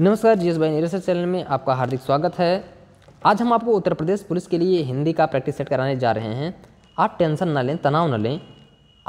नमस्कार G S भाई Neeraj channel में आपका हार्दिक स्वागत है आज हम आपको उत्तर प्रदेश पुलिस के लिए हिंदी का प्रैक्टिस सेट कराने जा रहे हैं आप टेंशन ना लें तनाव ना लें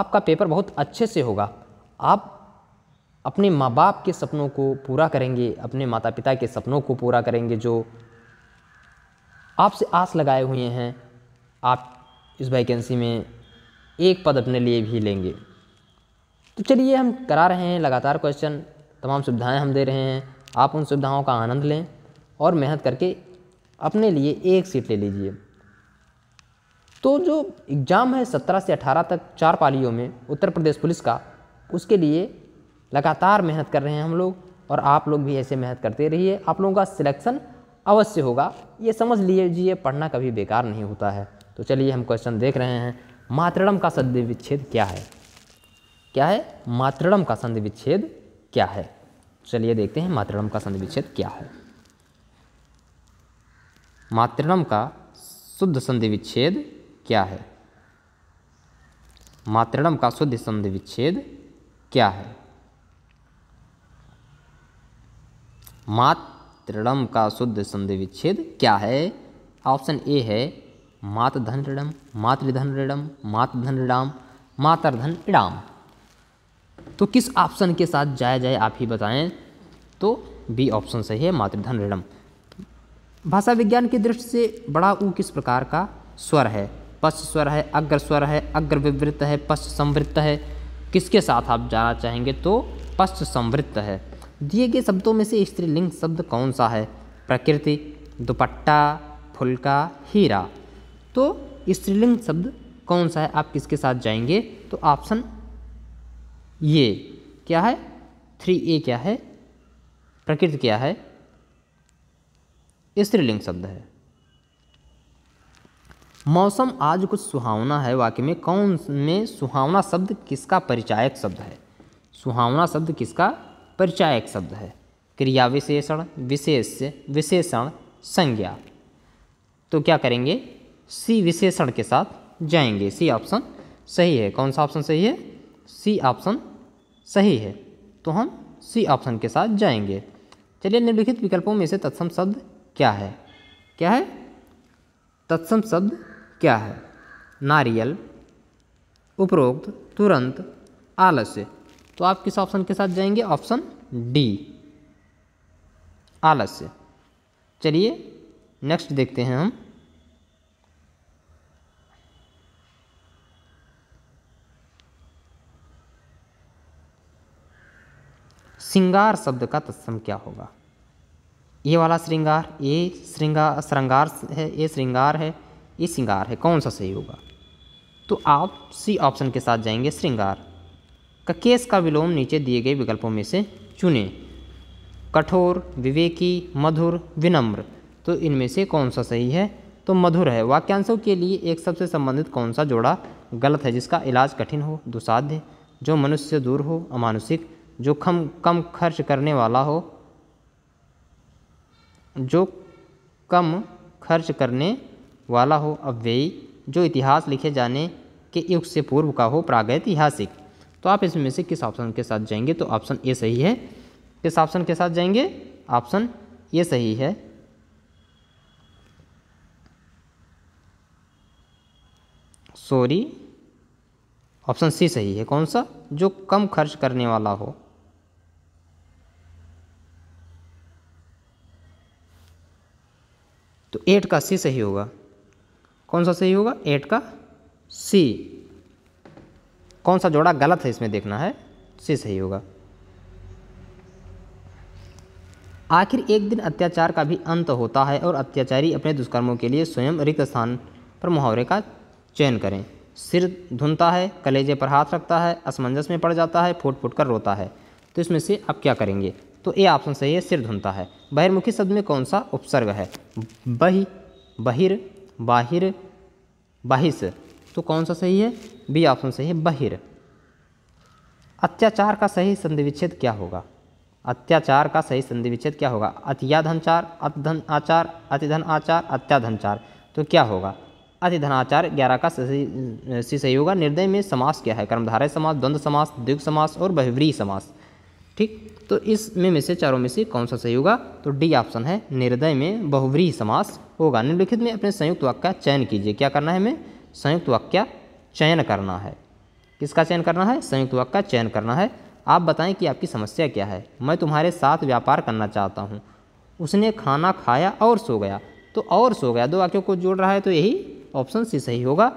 आपका पेपर बहुत अच्छे से होगा आप अपने माँ बाप के सपनों को पूरा करेंगे अपने माता पिता के सपनों को पूरा करेंगे जो आपसे आस लगाए हुए हैं आप इस वैकेंसी में एक पद अपने लिए भी लेंगे तो चलिए हम करा रहे हैं लगातार क्वेश्चन तमाम सुविधाएं हम दे रहे हैं आप उन सुविधाओं का आनंद लें और मेहनत करके अपने लिए एक सीट ले लीजिए तो जो एग्ज़ाम है सत्रह से अठारह तक चार पालियों में उत्तर प्रदेश पुलिस का उसके लिए लगातार मेहनत कर रहे हैं हम लोग और आप लोग भी ऐसे मेहनत करते रहिए आप लोगों का सिलेक्शन अवश्य होगा ये समझ लीजिए पढ़ना कभी बेकार नहीं होता है तो चलिए हम क्वेश्चन देख रहे हैं मातृणम का संधि विच्छेद क्या है क्या है मातृणम का संधि विच्छेद क्या है चलिए देखते हैं मातृणम का संधि विच्छेद क्या है मातृणम का शुद्ध संधि विच्छेद क्या है मातृणम का शुद्ध संधि विच्छेद क्या है मातृणम का शुद्ध संधि विच्छेद क्या है ऑप्शन ए है मातधन ऋणम मातृधन ऋणम मातधन ऋणाम मातरधन इडाम तो किस ऑप्शन के साथ जाया जाए आप ही बताएं तो बी ऑप्शन सही है मातृधन ऋणम भाषा विज्ञान की दृष्टि से बड़ा ऊ किस प्रकार का स्वर है पश्च स्वर है अग्र स्वर है अग्र विवृत्त है पश्च संवृत्त है किसके साथ आप जाना चाहेंगे तो पश्च संवृत्त है दिए गए शब्दों में से स्त्रीलिंग शब्द कौन सा है प्रकृति दुपट्टा फुलका हीरा तो स्त्रीलिंग शब्द कौन सा है आप किसके साथ जाएंगे तो ऑप्शन ये क्या है थ्री ए क्या है प्रकृति क्या है स्त्रीलिंग शब्द है मौसम आज कुछ सुहावना है वाक्य में कौन में सुहावना शब्द किसका परिचायक शब्द है सुहावना शब्द किसका परिचायक शब्द है क्रिया विशेषण विशेष विशेषण संज्ञा तो क्या करेंगे सी विशेषण के साथ जाएंगे सी ऑप्शन सही है कौन सा ऑप्शन सही है सी ऑप्शन सही है तो हम सी ऑप्शन के साथ जाएंगे चलिए निम्नलिखित विकल्पों में से तत्सम शब्द क्या है क्या है तत्सम शब्द क्या है नारियल उपरोक्त तुरंत आलस्य तो आप किस ऑप्शन के साथ जाएंगे ऑप्शन डी आलस्य चलिए नेक्स्ट देखते हैं हम श्रृंगार शब्द का तत्सम क्या होगा ये वाला श्रृंगार ये श्रृंगार श्रृंगार है ये श्रृंगार है ये श्रृंगार है कौन सा सही होगा तो आप सी ऑप्शन के साथ जाएंगे श्रृंगार का केस का विलोम नीचे दिए गए विकल्पों में से चुने कठोर विवेकी मधुर विनम्र तो इनमें से कौन सा सही है तो मधुर है वाक्यांशों के लिए एक सबसे संबंधित कौन सा जोड़ा गलत है जिसका इलाज कठिन हो दुसाध्य जो मनुष्य दूर हो अमानुषिक जो कम कम खर्च करने वाला हो जो कम खर्च करने वाला हो अव्ययी जो इतिहास लिखे जाने के युग से पूर्व का हो प्रागैतिहासिक तो आप इसमें से किस ऑप्शन के साथ जाएंगे तो ऑप्शन ए सही है किस ऑप्शन के साथ जाएंगे ऑप्शन ए सही है सॉरी ऑप्शन सी सही है कौन सा जो कम खर्च करने वाला हो तो एट का सी सही होगा कौन सा सही होगा एट का सी कौन सा जोड़ा गलत है इसमें देखना है सी सही होगा आखिर एक दिन अत्याचार का भी अंत होता है और अत्याचारी अपने दुष्कर्मों के लिए स्वयं रिक्त स्थान पर मुहावरे का चयन करें सिर धुनता है कलेजे पर हाथ रखता है असमंजस में पड़ जाता है फूट फूट कर रोता है तो इसमें से आप क्या करेंगे तो ए ऑप्शन सही है सिर धुनता है बहिर्मुखी शब्द में कौन सा उपसर्ग है बहि बहिर बाहिर बाहिस तो कौन सा सही है बी ऑप्शन सही है बहिर अत्याचार का सही संधिविच्छेद क्या होगा अत्याचार का सही संधि विच्छेद क्या होगा अतियाधनचार अतधन आचार अतिधन आचार अत्याधनचार तो क्या होगा अति धनाचार ग्यारह का सी सही होगा निर्दय में समास क्या है कर्मधारय समास द्वंद्व समास द्विग समास और बहुव्रीय समास ठीक तो इसमें में से चारों में से कौन सा सही होगा तो डी ऑप्शन है निर्दय में बहुव्रीही समास होगा निम्नलिखित में अपने संयुक्त वाक्य का चयन कीजिए क्या करना है हमें संयुक्त वाक्य का चयन करना है किसका चयन करना है संयुक्त वाक्य का चयन करना है आप बताएं कि आपकी समस्या क्या है मैं तुम्हारे साथ व्यापार करना चाहता हूँ उसने खाना खाया और सो गया तो और सो गया दो वाक्यों को जोड़ रहा है तो यही ऑप्शन सी सही होगा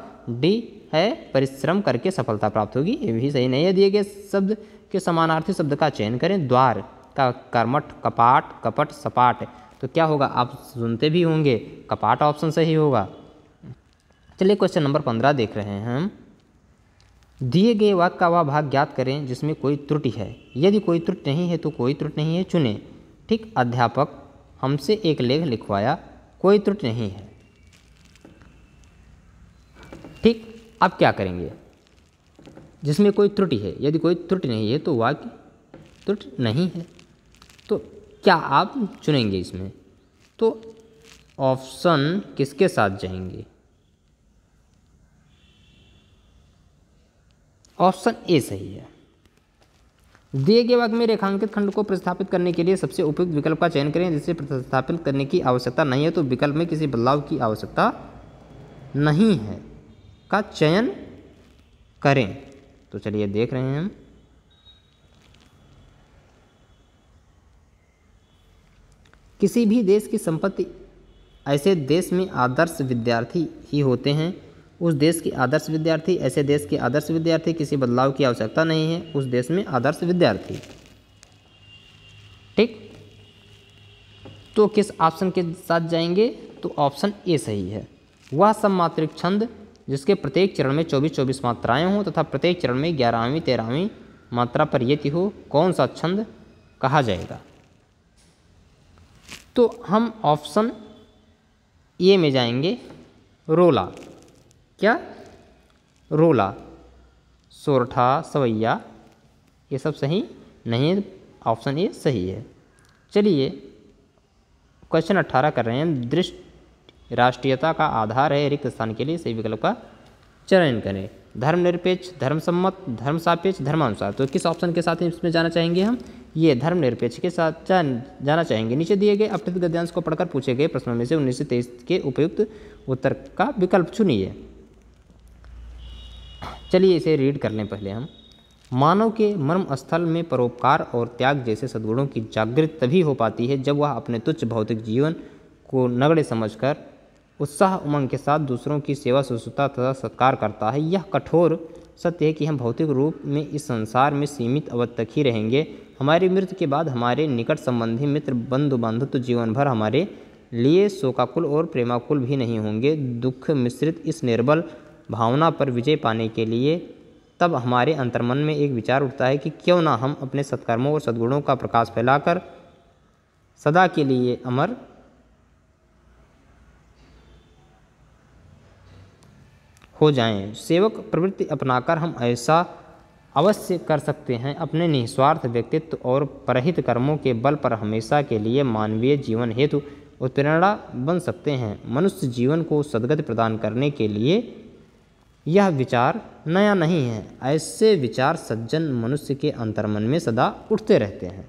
डी है परिश्रम करके सफलता प्राप्त होगी ये भी सही नहीं है दिए गए शब्द के समानार्थी शब्द का चयन करें द्वार का कर्मठ कपाट कपट सपाट तो क्या होगा आप सुनते भी होंगे कपाट ऑप्शन सही होगा चलिए क्वेश्चन नंबर पंद्रह देख रहे हैं हम दिए गए वाक्य का वह भाग ज्ञात करें जिसमें कोई त्रुटि है यदि कोई त्रुटि नहीं है तो कोई त्रुटि नहीं है चुने ठीक अध्यापक हमसे एक लेख लिखवाया कोई त्रुटि नहीं है ठीक अब क्या करेंगे जिसमें कोई त्रुटि है यदि कोई त्रुटि नहीं है तो वाक्य त्रुटि नहीं है तो क्या आप चुनेंगे इसमें तो ऑप्शन किसके साथ जाएंगे ऑप्शन ए सही है दिए गए वाक्य में रेखांकित खंड को प्रतिस्थापित करने के लिए सबसे उपयुक्त विकल्प का चयन करें जिसे प्रतिस्थापित करने की आवश्यकता नहीं है तो विकल्प में किसी बदलाव की आवश्यकता नहीं है का चयन करें तो चलिए देख रहे हैं हम किसी भी देश की संपत्ति ऐसे देश में आदर्श विद्यार्थी ही होते हैं उस देश के आदर्श विद्यार्थी ऐसे देश के आदर्श विद्यार्थी किसी बदलाव की आवश्यकता नहीं है उस देश में आदर्श विद्यार्थी ठीक तो किस ऑप्शन के साथ जाएंगे तो ऑप्शन ए सही है वह सम्मात्रिक छंद जिसके प्रत्येक चरण में चौबीस चौबीस मात्राएँ हों तथा प्रत्येक चरण में ग्यारहवीं तेरहवीं मात्रा पर यति हो कौन सा छंद कहा जाएगा तो हम ऑप्शन ए में जाएंगे रोला क्या रोला सोरठा सवैया ये सब सही नहीं है ऑप्शन ए सही है चलिए क्वेश्चन अट्ठारह कर रहे हैं दृष्ट राष्ट्रीयता का आधार है रिक्त स्थान के लिए सही विकल्प का चयन करें धर्मनिरपेक्ष धर्मसम्मत धर्म सापेक्ष धर्मानुसार तो किस ऑप्शन के साथ इसमें जाना चाहेंगे हम ये धर्मनिरपेक्ष के साथ जाना चाहेंगे नीचे दिए गए अपठित गद्यांश को पढ़कर पूछे गए प्रश्नों में से उन्नीस के उपयुक्त उत्तर का विकल्प चुनिए चलिए इसे रीड कर लें पहले हम मानव के मर्म स्थल में परोपकार और त्याग जैसे सद्गुणों की जागृत तभी हो पाती है जब वह अपने तुच्छ भौतिक जीवन को नगड़े समझकर उत्साह उमंग के साथ दूसरों की सेवा सुशुता तथा सत्कार करता है यह कठोर सत्य है कि हम भौतिक रूप में इस संसार में सीमित अवध तक ही रहेंगे हमारी मृत्यु के बाद हमारे निकट संबंधी मित्र बंधु बंधु तो जीवन भर हमारे लिए शोकाकुल और प्रेमाकुल भी नहीं होंगे दुख मिश्रित इस निर्बल भावना पर विजय पाने के लिए तब हमारे अंतर्मन में एक विचार उठता है कि क्यों ना हम अपने सत्कर्मों और सद्गुणों का प्रकाश फैलाकर सदा के लिए अमर हो जाएं सेवक प्रवृत्ति अपनाकर हम ऐसा अवश्य कर सकते हैं अपने निस्वार्थ व्यक्तित्व और परहित कर्मों के बल पर हमेशा के लिए मानवीय जीवन हेतु उत्प्रेरणा बन सकते हैं मनुष्य जीवन को सदगति प्रदान करने के लिए यह विचार नया नहीं है ऐसे विचार सज्जन मनुष्य के अंतर्मन में सदा उठते रहते हैं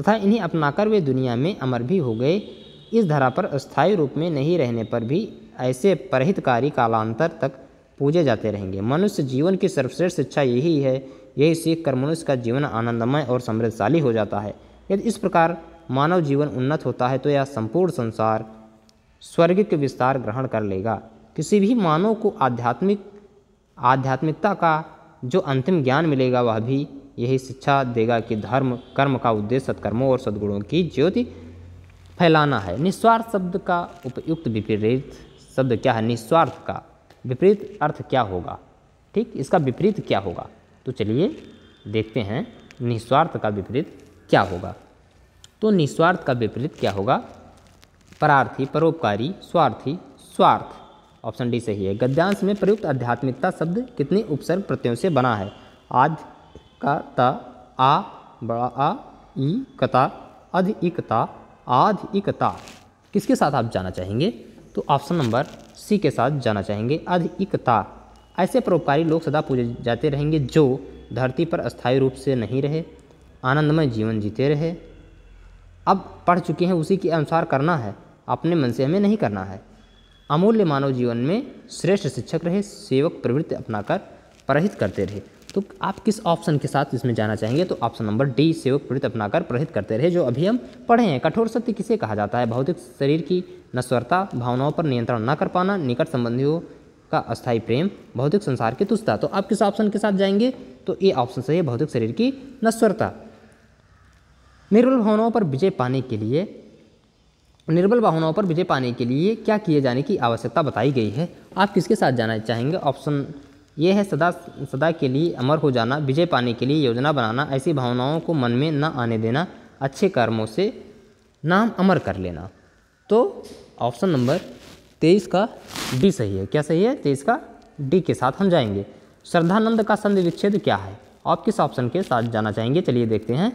तथा इन्हें अपनाकर वे दुनिया में अमर भी हो गए इस धरा पर अस्थायी रूप में नहीं रहने पर भी ऐसे परहितकारी कालांतर तक पूजे जाते रहेंगे मनुष्य जीवन की सर्वश्रेष्ठ शिक्षा यही है यही सीख कर मनुष्य का जीवन आनंदमय और समृद्धशाली हो जाता है यदि इस प्रकार मानव जीवन उन्नत होता है तो यह संपूर्ण संसार स्वर्ग के विस्तार ग्रहण कर लेगा किसी भी मानव को आध्यात्मिक आध्यात्मिकता का जो अंतिम ज्ञान मिलेगा वह भी यही शिक्षा देगा कि धर्म कर्म का उद्देश्य सत्कर्मों और सद्गुणों की ज्योति फैलाना है निस्वार्थ शब्द का उपयुक्त विपरीत शब्द क्या है निस्वार्थ का विपरीत अर्थ क्या होगा ठीक इसका विपरीत क्या होगा तो चलिए देखते हैं निस्वार्थ का विपरीत क्या होगा तो निस्वार्थ का विपरीत क्या होगा परार्थी परोपकारी स्वार्थी स्वार्थ ऑप्शन डी सही है गद्यांश में प्रयुक्त आध्यात्मिकता शब्द कितने उपसर्ग प्रत्ययों से बना है आद का त आ बड़ा आ ई कता अध इकता आध इकता किसके साथ आप जाना चाहेंगे तो ऑप्शन नंबर सी के साथ जाना चाहेंगे अध इकता ऐसे परोपकारी लोग सदा पूजे जाते रहेंगे जो धरती पर अस्थायी रूप से नहीं रहे आनंदमय जीवन जीते रहे अब पढ़ चुके हैं उसी के अनुसार करना है अपने मन से हमें नहीं करना है अमूल्य मानव जीवन में श्रेष्ठ शिक्षक रहे सेवक प्रवृत्ति अपनाकर परहित करते रहे तो आप किस ऑप्शन के साथ इसमें जाना चाहेंगे तो ऑप्शन नंबर डी सेवक प्रीत अपनाकर प्रेरित करते रहे जो अभी हम पढ़े हैं कठोर सत्य किसे कहा जाता है भौतिक शरीर की नश्वरता भावनाओं पर नियंत्रण न कर पाना निकट संबंधियों का अस्थायी प्रेम भौतिक संसार की तुष्टता तो आप किस ऑप्शन के साथ जाएंगे तो ए ऑप्शन सही है भौतिक शरीर की नश्वरता निर्बल भावनाओं पर विजय पाने के लिए निर्बल भावनाओं पर विजय पाने के लिए क्या किए जाने की आवश्यकता बताई गई है आप किसके साथ जाना चाहेंगे ऑप्शन यह है सदा सदा के लिए अमर हो जाना विजय पाने के लिए योजना बनाना ऐसी भावनाओं को मन में न आने देना अच्छे कर्मों से नाम अमर कर लेना तो ऑप्शन नंबर तेईस का डी सही है क्या सही है तेईस का डी के साथ हम जाएंगे श्रद्धानंद का संधि विच्छेद क्या है आप किस ऑप्शन के साथ जाना चाहेंगे चलिए देखते हैं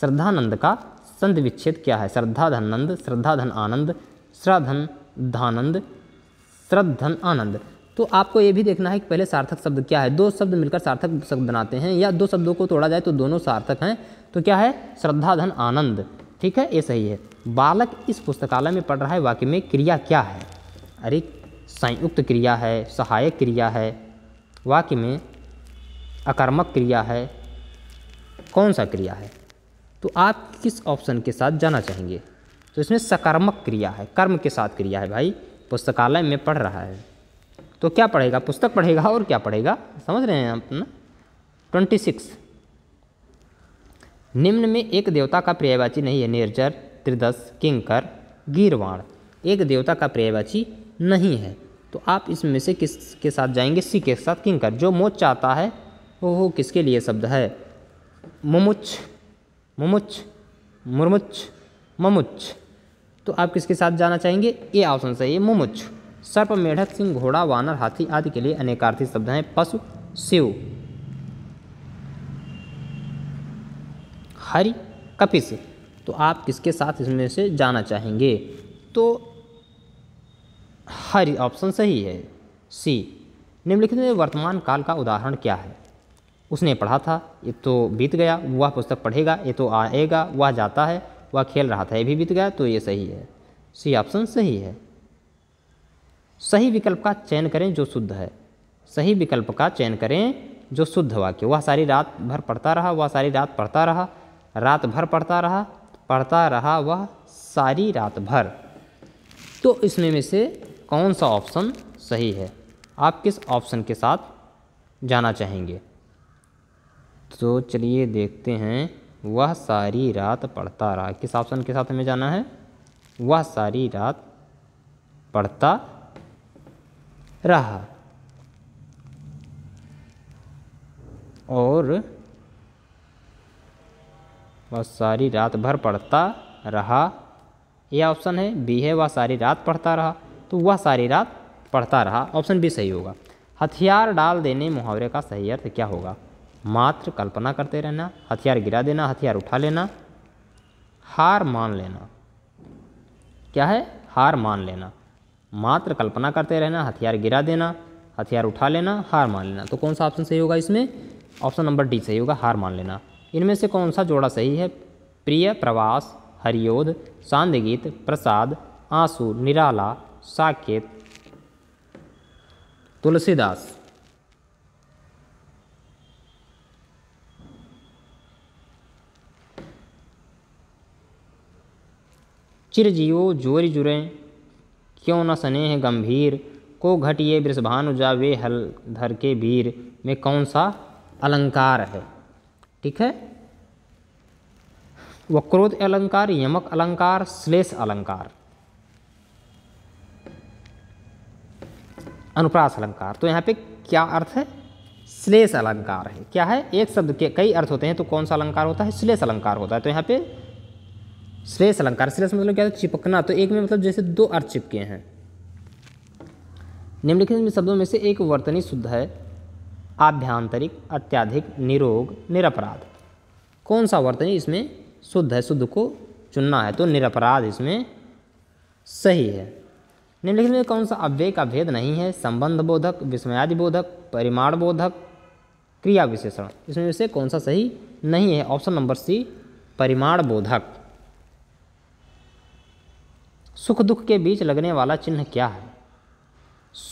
श्रद्धानंद का संधि विच्छेद क्या है श्रद्धा श्रद्धा धन आनंद श्रद्धन धानंद श्रद्धन आनंद तो आपको ये भी देखना है कि पहले सार्थक शब्द क्या है दो शब्द मिलकर सार्थक शब्द बनाते हैं या दो शब्दों को तोड़ा जाए तो दोनों सार्थक हैं तो क्या है श्रद्धा धन आनंद ठीक है ये सही है बालक इस पुस्तकालय में पढ़ रहा है वाक्य में क्रिया क्या है अरे संयुक्त क्रिया है सहायक क्रिया है वाक्य में अकर्मक क्रिया है कौन सा क्रिया है तो आप किस ऑप्शन के साथ जाना चाहेंगे तो इसमें सकर्मक क्रिया है कर्म के साथ क्रिया है भाई पुस्तकालय में पढ़ रहा है तो क्या पढ़ेगा पुस्तक पढ़ेगा और क्या पढ़ेगा समझ रहे हैं आप ना ट्वेंटी सिक्स निम्न में एक देवता का पर्यायवाची नहीं है निर्जर त्रिदस किंकर गिरवाण एक देवता का पर्यायवाची नहीं है तो आप इसमें से किस के साथ जाएंगे सी के साथ किंकर जो मोच चाहता है वो हो किसके लिए शब्द है मुमुच मुमुच मुरमुच ममुच तो आप किसके साथ जाना चाहेंगे ए ऑप्शन सही है मुमुच सर्प मेढक सिंह घोड़ा वानर हाथी आदि के लिए अनेकार्थी शब्द हैं पशु शिव हरि कपिस तो आप किसके साथ इसमें से जाना चाहेंगे तो हरि ऑप्शन सही है सी निम्नलिखित में वर्तमान काल का उदाहरण क्या है उसने पढ़ा था ये तो बीत गया वह पुस्तक पढ़ेगा ये तो आएगा वह जाता है वह खेल रहा था ये भी बीत गया तो ये सही है सी ऑप्शन सही है सही विकल्प का चयन करें जो शुद्ध है सही विकल्प का चयन करें जो शुद्ध वाक्य वह सारी रात भर पढ़ता रहा वह सारी रात पढ़ता रहा रात भर पढ़ता रहा पढ़ता रहा वह सारी रात भर तो इसमें में से कौन सा ऑप्शन सही है आप किस ऑप्शन के साथ जाना चाहेंगे तो चलिए देखते हैं वह सारी रात पढ़ता रहा किस ऑप्शन के साथ हमें जाना है वह सारी रात पढ़ता रहा और वह सारी रात भर पढ़ता रहा यह ऑप्शन है बी है वह सारी रात पढ़ता रहा तो वह सारी रात पढ़ता रहा ऑप्शन बी सही होगा हथियार डाल देने मुहावरे का सही अर्थ क्या होगा मात्र कल्पना करते रहना हथियार गिरा देना हथियार उठा लेना हार मान लेना क्या है हार मान लेना मात्र कल्पना करते रहना हथियार गिरा देना हथियार उठा लेना हार मान लेना तो कौन सा ऑप्शन सही होगा इसमें ऑप्शन नंबर डी सही होगा हार मान लेना इनमें से कौन सा जोड़ा सही है प्रिय प्रवास हरियोध सांदगीत प्रसाद आंसू निराला साकेत तुलसीदास चिरजीव जोरी जुरें क्यों न स्नेह गंभीर को घटिए वृषभानुजा वे हल धर के वीर में कौन सा अलंकार है ठीक है वक्रोध अलंकार यमक अलंकार श्लेष अलंकार अनुप्रास अलंकार तो यहाँ पे क्या अर्थ है श्लेष अलंकार है क्या है एक शब्द के कई अर्थ होते हैं तो कौन सा अलंकार होता है श्लेष अलंकार होता है तो यहाँ पे श्रेष अलंकार श्रेष मतलब क्या था चिपकना तो एक में मतलब जैसे दो अर्थ चिपके हैं निम्नलिखित शब्दों में से एक वर्तनी शुद्ध है आभ्यांतरिक अत्याधिक निरोग निरपराध कौन सा वर्तनी इसमें शुद्ध है शुद्ध को चुनना है तो निरपराध इसमें सही है निम्नलिखित में कौन सा अव्यय का भेद नहीं है संबंध बोधक विस्मयादि बोधक परिमाण बोधक क्रिया विशेषण इसमें से कौन सा सही नहीं है ऑप्शन नंबर सी परिमाण बोधक सुख दुख के बीच लगने वाला चिन्ह क्या है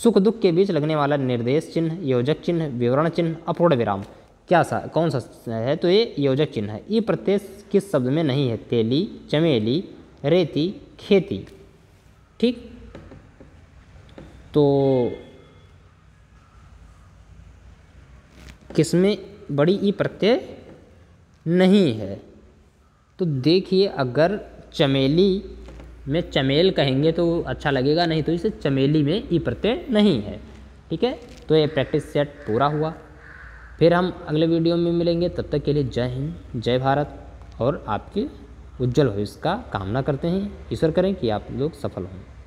सुख दुख के बीच लगने वाला निर्देश चिन्ह योजक चिन्ह विवरण चिन्ह अपूर्ण विराम क्या सा कौन सा है तो ये योजक चिन्ह है ये प्रत्यय किस शब्द में नहीं है तेली चमेली रेती खेती ठीक तो किसमें बड़ी ई प्रत्यय नहीं है तो देखिए अगर चमेली में चमेल कहेंगे तो अच्छा लगेगा नहीं तो इसे चमेली में ई प्रत्यय नहीं है ठीक है तो ये प्रैक्टिस सेट पूरा हुआ फिर हम अगले वीडियो में मिलेंगे तब तक के लिए जय हिंद जय भारत और आपके उज्जवल भविष्य का कामना करते हैं ईश्वर करें कि आप लोग सफल हों